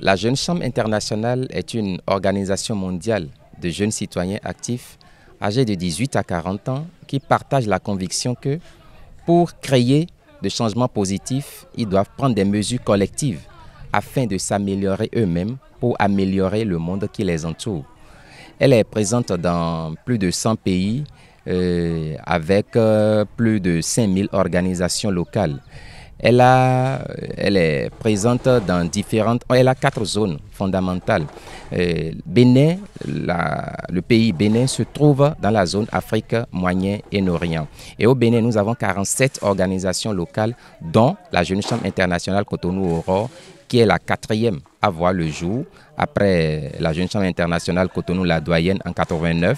La Jeune Chambre internationale est une organisation mondiale de jeunes citoyens actifs âgés de 18 à 40 ans qui partagent la conviction que pour créer des changements positifs, ils doivent prendre des mesures collectives afin de s'améliorer eux-mêmes pour améliorer le monde qui les entoure. Elle est présente dans plus de 100 pays euh, avec euh, plus de 5000 organisations locales. Elle, est présente dans différentes... Elle a quatre zones fondamentales. Euh, Bénin, le pays Bénin se trouve dans la zone Afrique, Moyen et Orient. Et au Bénin, nous avons 47 organisations locales, dont la Jeune Chambre internationale Cotonou-Aurore, qui est la quatrième à voir le jour, après la Jeune Chambre internationale Cotonou-La Doyenne en 89,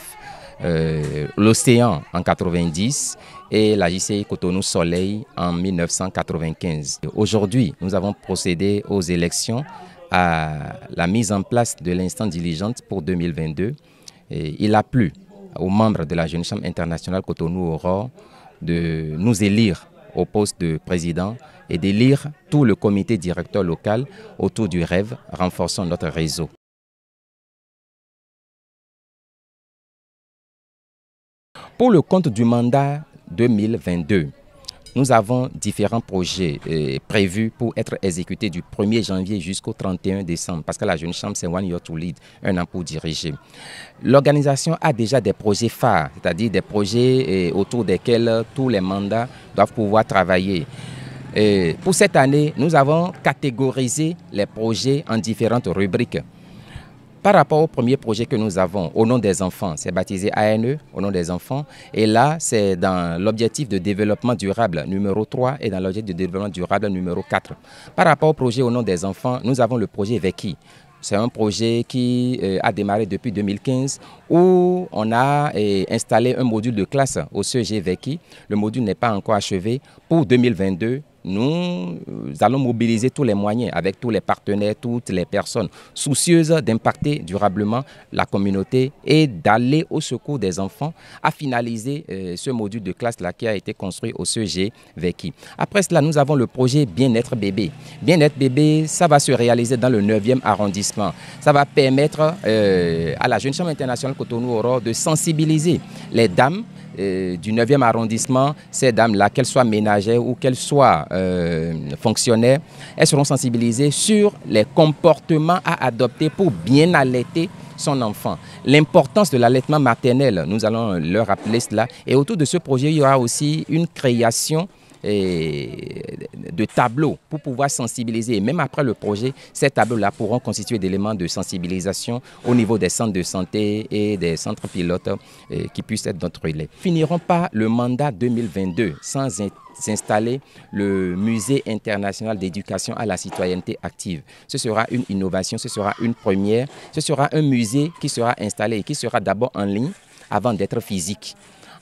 euh, l'Océan en 90 et la JCI Cotonou Soleil en 1995. Aujourd'hui, nous avons procédé aux élections à la mise en place de l'instant diligente pour 2022. Et il a plu aux membres de la Jeune Chambre internationale Cotonou Aurore de nous élire au poste de président et d'élire tout le comité directeur local autour du rêve, renforçant notre réseau. Pour le compte du mandat 2022, nous avons différents projets euh, prévus pour être exécutés du 1er janvier jusqu'au 31 décembre, parce que la Jeune Chambre, c'est One Year to Lead, un an pour diriger. L'organisation a déjà des projets phares, c'est-à-dire des projets euh, autour desquels tous les mandats doivent pouvoir travailler. Et euh, pour cette année, nous avons catégorisé les projets en différentes rubriques. Par rapport au premier projet que nous avons au nom des enfants, c'est baptisé ANE, au nom des enfants. Et là, c'est dans l'objectif de développement durable numéro 3 et dans l'objectif de développement durable numéro 4. Par rapport au projet au nom des enfants, nous avons le projet VECI. C'est un projet qui euh, a démarré depuis 2015 où on a euh, installé un module de classe au CEG VECI. Le module n'est pas encore achevé. Pour 2022, nous euh, allons mobiliser tous les moyens avec tous les partenaires, toutes les personnes soucieuses d'impacter durablement la communauté et d'aller au secours des enfants à finaliser euh, ce module de classe-là qui a été construit au CEG Veki. Après cela, nous avons le projet Bien-être bébé. Bien-être bébé, ça va se réaliser dans le 9e arrondissement. Ça va permettre euh, à la Jeune Chambre internationale Cotonou-Aurore de sensibiliser les dames euh, du 9e arrondissement, ces dames-là, qu'elles soient ménagères ou qu'elles soient euh, fonctionnaires, elles seront sensibilisées sur les comportements à adopter pour bien allaiter son enfant. L'importance de l'allaitement maternel, nous allons leur rappeler cela. Et autour de ce projet, il y aura aussi une création et de tableaux pour pouvoir sensibiliser. Et même après le projet, ces tableaux-là pourront constituer d'éléments de sensibilisation au niveau des centres de santé et des centres pilotes euh, qui puissent être notre relais. Finirons pas le mandat 2022 sans installer le musée international d'éducation à la citoyenneté active. Ce sera une innovation, ce sera une première, ce sera un musée qui sera installé et qui sera d'abord en ligne avant d'être physique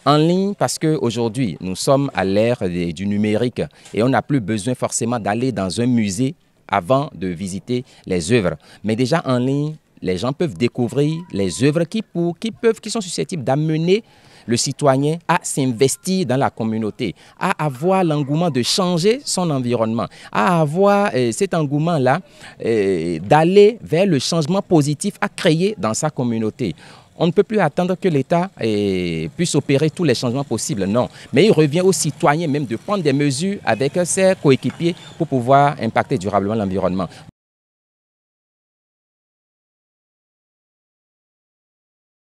en ligne parce qu'aujourd'hui, nous sommes à l'ère du numérique et on n'a plus besoin forcément d'aller dans un musée avant de visiter les œuvres. Mais déjà en ligne, les gens peuvent découvrir les œuvres qui, pour, qui, peuvent, qui sont susceptibles d'amener le citoyen à s'investir dans la communauté, à avoir l'engouement de changer son environnement, à avoir euh, cet engouement-là euh, d'aller vers le changement positif à créer dans sa communauté. On ne peut plus attendre que l'État eh, puisse opérer tous les changements possibles, non. Mais il revient aux citoyens même de prendre des mesures avec ses coéquipiers pour pouvoir impacter durablement l'environnement.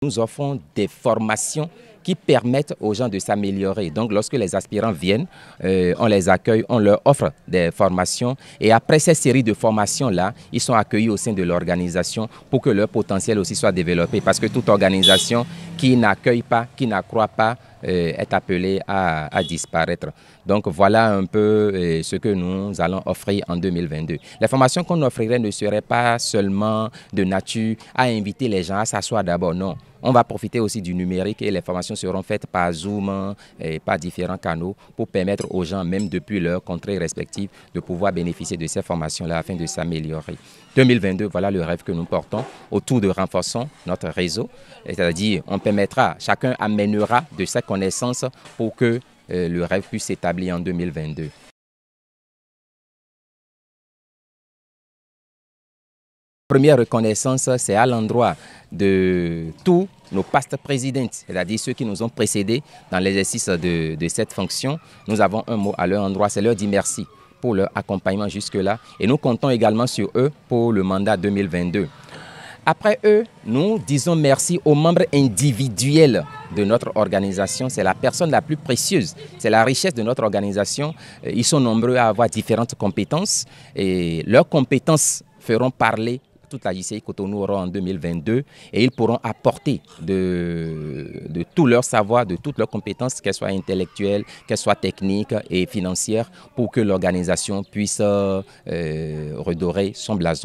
Nous offrons des formations qui permettent aux gens de s'améliorer. Donc lorsque les aspirants viennent, euh, on les accueille, on leur offre des formations et après ces séries de formations-là, ils sont accueillis au sein de l'organisation pour que leur potentiel aussi soit développé parce que toute organisation qui n'accueille pas, qui n'accroît pas euh, est appelé à, disparaître. Donc voilà un peu euh, ce que nous allons offrir en 2022. Les formations qu'on offrirait ne seraient pas seulement de nature à inviter les gens à s'asseoir d'abord, non. On va profiter aussi du numérique et les formations seront faites par Zoom hein, et par différents canaux pour permettre aux gens, même depuis leurs contrées respectives, de pouvoir bénéficier de ces formations-là afin de s'améliorer. 2022, voilà le rêve que nous portons autour de renforçons notre réseau, c'est-à-dire on permettra, chacun amènera de ses connaissance pour que euh, le rêve puisse s'établir en 2022. Première reconnaissance, c'est à l'endroit de tous nos past présidents, c'est-à-dire ceux qui nous ont précédés dans l'exercice de cette fonction. Nous avons un mot à leur endroit, c'est leur dire merci pour leur accompagnement jusque-là. Et nous comptons également sur eux pour le mandat 2022. Après eux, nous disons merci aux membres individuels de notre organisation. C'est la personne la plus précieuse, c'est la richesse de notre organisation. Euh, ils sont nombreux à avoir différentes compétences et leurs compétences feront parler toute la JCI Cotonou en 2022 et ils pourront apporter de, tout leur savoir, de toutes leurs compétences, qu'elles soient intellectuelles, qu'elles soient techniques et financières, pour que l'organisation puisse euh, redorer son blason.